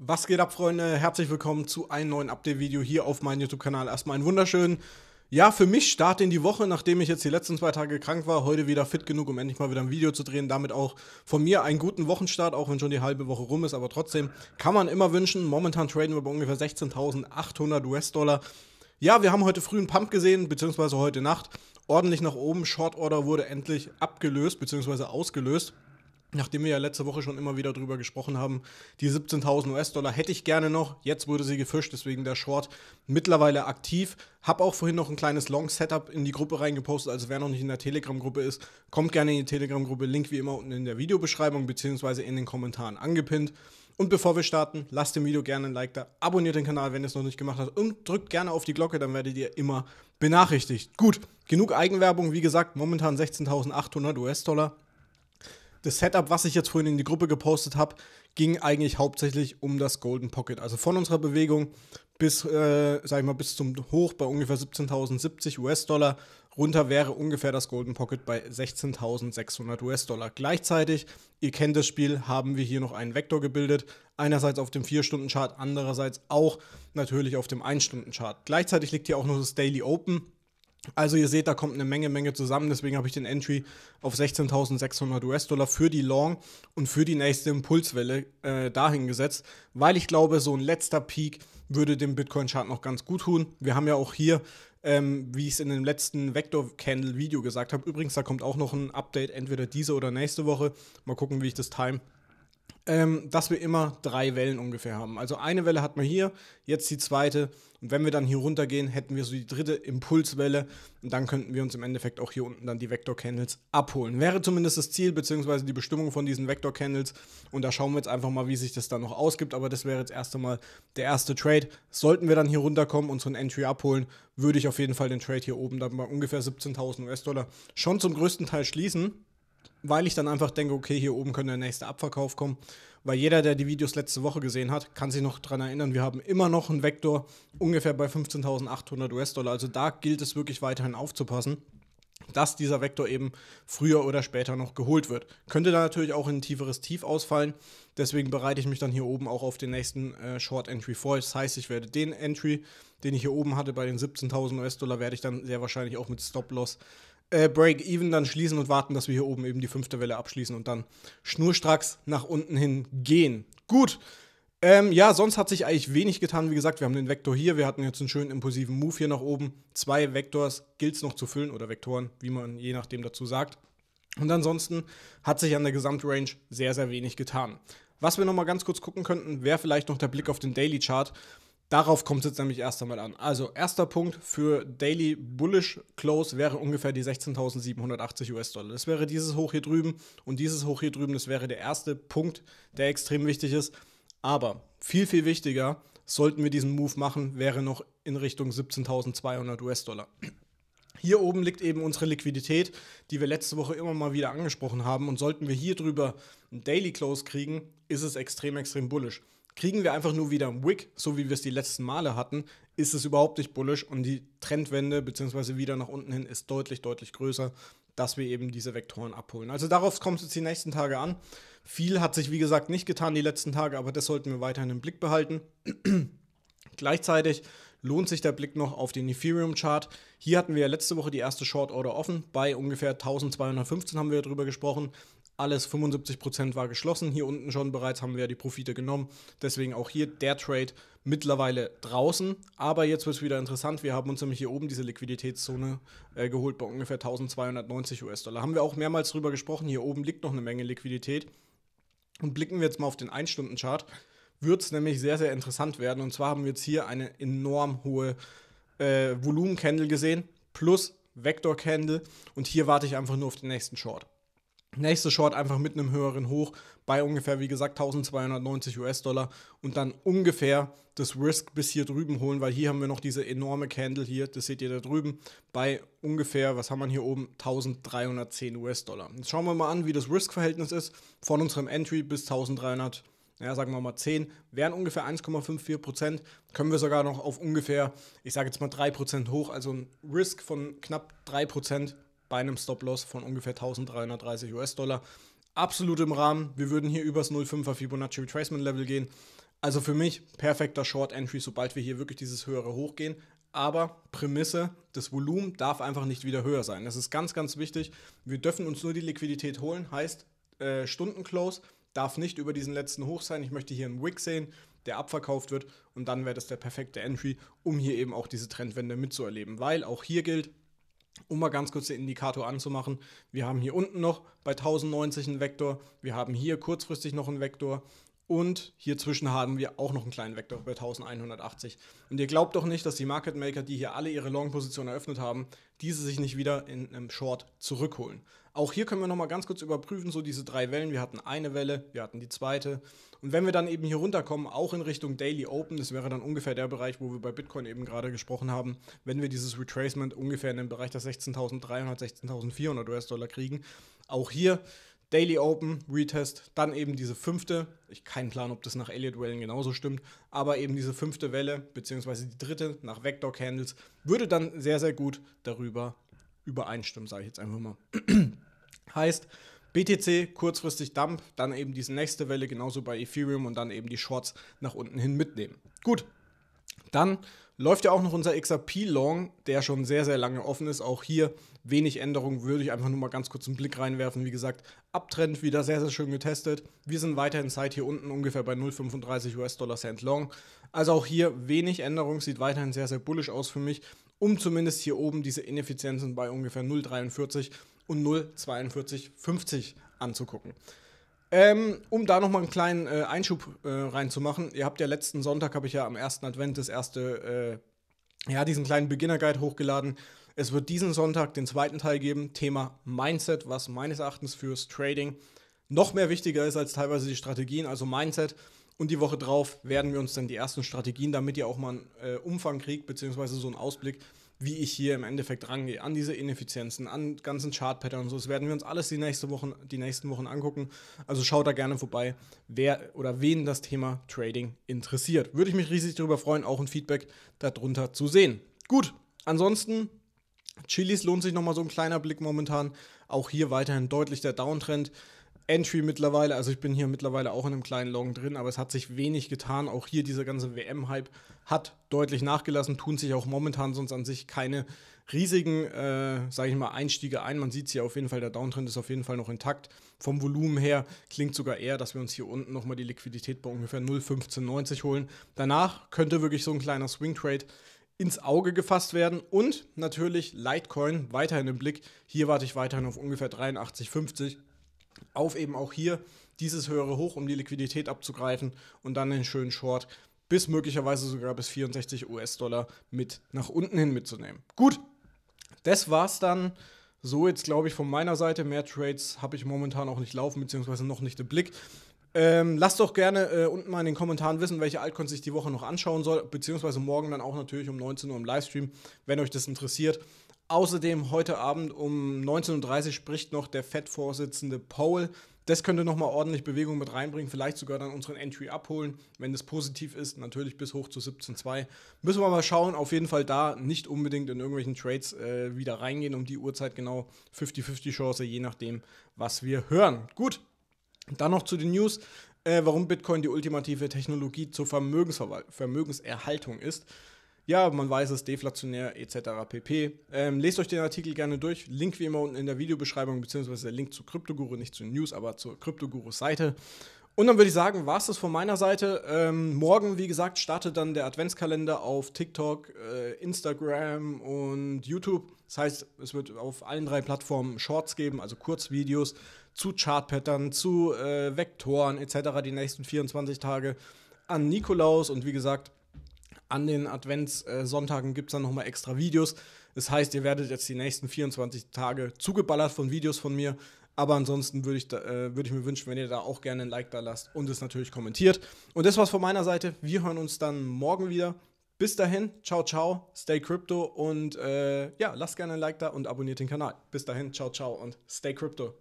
Was geht ab, Freunde? Herzlich willkommen zu einem neuen Update-Video hier auf meinem YouTube-Kanal. Erstmal einen wunderschönen, ja, für mich Start in die Woche, nachdem ich jetzt die letzten zwei Tage krank war. Heute wieder fit genug, um endlich mal wieder ein Video zu drehen. Damit auch von mir einen guten Wochenstart, auch wenn schon die halbe Woche rum ist. Aber trotzdem kann man immer wünschen. Momentan traden wir bei ungefähr 16.800 US-Dollar. Ja, wir haben heute früh einen Pump gesehen, beziehungsweise heute Nacht. Ordentlich nach oben. Short Order wurde endlich abgelöst, beziehungsweise ausgelöst nachdem wir ja letzte Woche schon immer wieder drüber gesprochen haben, die 17.000 US-Dollar hätte ich gerne noch. Jetzt wurde sie gefischt, deswegen der Short mittlerweile aktiv. Hab auch vorhin noch ein kleines Long-Setup in die Gruppe reingepostet, also wer noch nicht in der Telegram-Gruppe ist, kommt gerne in die Telegram-Gruppe. Link wie immer unten in der Videobeschreibung bzw. in den Kommentaren angepinnt. Und bevor wir starten, lasst dem Video gerne ein Like da, abonniert den Kanal, wenn ihr es noch nicht gemacht habt und drückt gerne auf die Glocke, dann werdet ihr immer benachrichtigt. Gut, genug Eigenwerbung, wie gesagt, momentan 16.800 US-Dollar das Setup, was ich jetzt vorhin in die Gruppe gepostet habe, ging eigentlich hauptsächlich um das Golden Pocket. Also von unserer Bewegung bis, äh, sag ich mal, bis zum Hoch bei ungefähr 17.070 US-Dollar. Runter wäre ungefähr das Golden Pocket bei 16.600 US-Dollar. Gleichzeitig, ihr kennt das Spiel, haben wir hier noch einen Vektor gebildet. Einerseits auf dem 4-Stunden-Chart, andererseits auch natürlich auf dem 1-Stunden-Chart. Gleichzeitig liegt hier auch noch das Daily Open also ihr seht, da kommt eine Menge, Menge zusammen. Deswegen habe ich den Entry auf 16.600 US-Dollar für die Long und für die nächste Impulswelle äh, dahin gesetzt, weil ich glaube, so ein letzter Peak würde dem Bitcoin-Chart noch ganz gut tun. Wir haben ja auch hier, ähm, wie ich es in dem letzten Vector-Candle-Video gesagt habe, übrigens, da kommt auch noch ein Update, entweder diese oder nächste Woche. Mal gucken, wie ich das time ähm, dass wir immer drei Wellen ungefähr haben. Also eine Welle hat man hier, jetzt die zweite. Und wenn wir dann hier runtergehen, hätten wir so die dritte Impulswelle. Und dann könnten wir uns im Endeffekt auch hier unten dann die Vector Candles abholen. Wäre zumindest das Ziel, beziehungsweise die Bestimmung von diesen Vector Candles. Und da schauen wir jetzt einfach mal, wie sich das dann noch ausgibt. Aber das wäre jetzt erst einmal der erste Trade. Sollten wir dann hier runterkommen und so ein Entry abholen, würde ich auf jeden Fall den Trade hier oben dann bei ungefähr 17.000 US-Dollar schon zum größten Teil schließen weil ich dann einfach denke, okay, hier oben könnte der nächste Abverkauf kommen. Weil jeder, der die Videos letzte Woche gesehen hat, kann sich noch daran erinnern, wir haben immer noch einen Vektor ungefähr bei 15.800 US-Dollar. Also da gilt es wirklich weiterhin aufzupassen, dass dieser Vektor eben früher oder später noch geholt wird. Könnte da natürlich auch in ein tieferes Tief ausfallen. Deswegen bereite ich mich dann hier oben auch auf den nächsten äh, Short Entry vor. Das heißt, ich werde den Entry, den ich hier oben hatte bei den 17.000 US-Dollar, werde ich dann sehr wahrscheinlich auch mit Stop-Loss äh, Break-Even dann schließen und warten, dass wir hier oben eben die fünfte Welle abschließen und dann schnurstracks nach unten hin gehen. Gut. Ähm, ja, sonst hat sich eigentlich wenig getan. Wie gesagt, wir haben den Vektor hier, wir hatten jetzt einen schönen impulsiven Move hier nach oben. Zwei Vektors gilt es noch zu füllen oder Vektoren, wie man je nachdem dazu sagt. Und ansonsten hat sich an der Gesamtrange sehr, sehr wenig getan. Was wir nochmal ganz kurz gucken könnten, wäre vielleicht noch der Blick auf den Daily Chart. Darauf kommt es jetzt nämlich erst einmal an. Also, erster Punkt für Daily Bullish Close wäre ungefähr die 16.780 US-Dollar. Das wäre dieses Hoch hier drüben und dieses Hoch hier drüben, das wäre der erste Punkt, der extrem wichtig ist. Aber viel, viel wichtiger, sollten wir diesen Move machen, wäre noch in Richtung 17.200 US-Dollar. Hier oben liegt eben unsere Liquidität, die wir letzte Woche immer mal wieder angesprochen haben. Und sollten wir hier drüber einen Daily Close kriegen, ist es extrem, extrem bullisch. Kriegen wir einfach nur wieder einen Wick, so wie wir es die letzten Male hatten, ist es überhaupt nicht bullish und die Trendwende bzw. wieder nach unten hin ist deutlich, deutlich größer, dass wir eben diese Vektoren abholen. Also darauf kommt es jetzt die nächsten Tage an. Viel hat sich, wie gesagt, nicht getan die letzten Tage, aber das sollten wir weiterhin im Blick behalten. Gleichzeitig lohnt sich der Blick noch auf den Ethereum-Chart. Hier hatten wir ja letzte Woche die erste Short Order offen. Bei ungefähr 1215 haben wir darüber gesprochen. Alles 75% war geschlossen. Hier unten schon bereits haben wir die Profite genommen. Deswegen auch hier der Trade mittlerweile draußen. Aber jetzt wird es wieder interessant. Wir haben uns nämlich hier oben diese Liquiditätszone äh, geholt bei ungefähr 1290 US-Dollar. Haben wir auch mehrmals drüber gesprochen. Hier oben liegt noch eine Menge Liquidität. Und blicken wir jetzt mal auf den 1-Stunden-Chart, wird es nämlich sehr, sehr interessant werden. Und zwar haben wir jetzt hier eine enorm hohe äh, Volumen-Candle gesehen, plus Vector-Candle. Und hier warte ich einfach nur auf den nächsten Short. Nächste Short einfach mit einem höheren Hoch bei ungefähr, wie gesagt, 1290 US-Dollar und dann ungefähr das Risk bis hier drüben holen, weil hier haben wir noch diese enorme Candle hier, das seht ihr da drüben, bei ungefähr, was haben wir hier oben, 1310 US-Dollar. Jetzt schauen wir mal an, wie das Risk-Verhältnis ist von unserem Entry bis 1300 ja, sagen wir mal 10, wären ungefähr 1,54 Prozent. Können wir sogar noch auf ungefähr, ich sage jetzt mal 3 Prozent hoch, also ein Risk von knapp 3 Prozent bei einem Stop-Loss von ungefähr 1330 US-Dollar. Absolut im Rahmen. Wir würden hier übers 0,5er Fibonacci Retracement Level gehen. Also für mich perfekter Short Entry, sobald wir hier wirklich dieses höhere Hoch gehen. Aber Prämisse, das Volumen darf einfach nicht wieder höher sein. Das ist ganz, ganz wichtig. Wir dürfen uns nur die Liquidität holen, heißt äh, Stundenclose darf nicht über diesen letzten Hoch sein. Ich möchte hier einen Wick sehen, der abverkauft wird und dann wäre das der perfekte Entry, um hier eben auch diese Trendwende mitzuerleben. Weil auch hier gilt, um mal ganz kurz den Indikator anzumachen, wir haben hier unten noch bei 1090 einen Vektor, wir haben hier kurzfristig noch einen Vektor und hier zwischen haben wir auch noch einen kleinen Vektor bei 1180. Und ihr glaubt doch nicht, dass die Market Maker, die hier alle ihre Long-Positionen eröffnet haben, diese sich nicht wieder in einem Short zurückholen. Auch hier können wir nochmal ganz kurz überprüfen, so diese drei Wellen. Wir hatten eine Welle, wir hatten die zweite. Und wenn wir dann eben hier runterkommen, auch in Richtung Daily Open, das wäre dann ungefähr der Bereich, wo wir bei Bitcoin eben gerade gesprochen haben, wenn wir dieses Retracement ungefähr in den Bereich der 16.300, 16.400 US-Dollar kriegen. Auch hier Daily Open, Retest, dann eben diese fünfte, ich keinen Plan, ob das nach Elliott-Wellen genauso stimmt, aber eben diese fünfte Welle, beziehungsweise die dritte nach Vector-Candles, würde dann sehr, sehr gut darüber übereinstimmen, sage ich jetzt einfach mal. heißt, BTC kurzfristig Dump, dann eben diese nächste Welle genauso bei Ethereum und dann eben die Shorts nach unten hin mitnehmen. Gut, dann läuft ja auch noch unser XRP-Long, der schon sehr, sehr lange offen ist. Auch hier wenig Änderung, würde ich einfach nur mal ganz kurz einen Blick reinwerfen. Wie gesagt, Abtrend wieder sehr, sehr schön getestet. Wir sind weiterhin Zeit hier unten ungefähr bei 0,35 US-Dollar Cent Long. Also auch hier wenig Änderung, sieht weiterhin sehr, sehr bullisch aus für mich, um zumindest hier oben diese Ineffizienzen bei ungefähr 0,43 und 0,4250 anzugucken. Ähm, um da nochmal einen kleinen äh, Einschub äh, reinzumachen. Ihr habt ja letzten Sonntag, habe ich ja am ersten Advent das erste, äh, ja, diesen kleinen Beginner-Guide hochgeladen. Es wird diesen Sonntag den zweiten Teil geben, Thema Mindset, was meines Erachtens fürs Trading noch mehr wichtiger ist als teilweise die Strategien, also Mindset. Und die Woche drauf werden wir uns dann die ersten Strategien, damit ihr auch mal einen äh, Umfang kriegt, beziehungsweise so einen Ausblick, wie ich hier im Endeffekt rangehe, an diese Ineffizienzen, an ganzen Chart-Pattern und so. Das werden wir uns alles die, nächste Wochen, die nächsten Wochen angucken. Also schaut da gerne vorbei, wer oder wen das Thema Trading interessiert. Würde ich mich riesig darüber freuen, auch ein Feedback darunter zu sehen. Gut, ansonsten Chilis lohnt sich nochmal so ein kleiner Blick momentan. Auch hier weiterhin deutlich der Downtrend. Entry mittlerweile, also ich bin hier mittlerweile auch in einem kleinen Long drin, aber es hat sich wenig getan. Auch hier dieser ganze WM-Hype hat deutlich nachgelassen, tun sich auch momentan sonst an sich keine riesigen, äh, sage ich mal, Einstiege ein. Man sieht es hier auf jeden Fall, der Downtrend ist auf jeden Fall noch intakt. Vom Volumen her klingt sogar eher, dass wir uns hier unten nochmal die Liquidität bei ungefähr 0,1590 holen. Danach könnte wirklich so ein kleiner Swing-Trade ins Auge gefasst werden und natürlich Litecoin weiterhin im Blick. Hier warte ich weiterhin auf ungefähr 83,50 auf eben auch hier dieses höhere Hoch, um die Liquidität abzugreifen und dann den schönen Short bis möglicherweise sogar bis 64 US-Dollar mit nach unten hin mitzunehmen. Gut, das war's dann. So jetzt glaube ich von meiner Seite. Mehr Trades habe ich momentan auch nicht laufen, beziehungsweise noch nicht im Blick. Ähm, lasst doch gerne äh, unten mal in den Kommentaren wissen, welche Altcoins ich die Woche noch anschauen soll, beziehungsweise morgen dann auch natürlich um 19 Uhr im Livestream, wenn euch das interessiert. Außerdem heute Abend um 19.30 Uhr spricht noch der FED-Vorsitzende Powell. Das könnte nochmal ordentlich Bewegung mit reinbringen, vielleicht sogar dann unseren Entry abholen, wenn das positiv ist, natürlich bis hoch zu 17,2. Müssen wir mal schauen, auf jeden Fall da nicht unbedingt in irgendwelchen Trades äh, wieder reingehen, um die Uhrzeit genau 50-50 Chance, je nachdem, was wir hören. Gut, dann noch zu den News, äh, warum Bitcoin die ultimative Technologie zur Vermögensverwal Vermögenserhaltung ist ja, man weiß es, deflationär etc. pp. Ähm, lest euch den Artikel gerne durch. Link wie immer unten in der Videobeschreibung, beziehungsweise der Link zu Kryptoguru, nicht zu News, aber zur kryptoguru Seite. Und dann würde ich sagen, war es das von meiner Seite. Ähm, morgen, wie gesagt, startet dann der Adventskalender auf TikTok, äh, Instagram und YouTube. Das heißt, es wird auf allen drei Plattformen Shorts geben, also Kurzvideos zu Chartpattern, zu äh, Vektoren etc. die nächsten 24 Tage an Nikolaus. Und wie gesagt, an den Adventssonntagen gibt es dann nochmal extra Videos. Das heißt, ihr werdet jetzt die nächsten 24 Tage zugeballert von Videos von mir. Aber ansonsten würde ich, äh, würd ich mir wünschen, wenn ihr da auch gerne ein Like da lasst und es natürlich kommentiert. Und das war's von meiner Seite. Wir hören uns dann morgen wieder. Bis dahin, ciao, ciao, stay crypto und äh, ja, lasst gerne ein Like da und abonniert den Kanal. Bis dahin, ciao, ciao und stay crypto.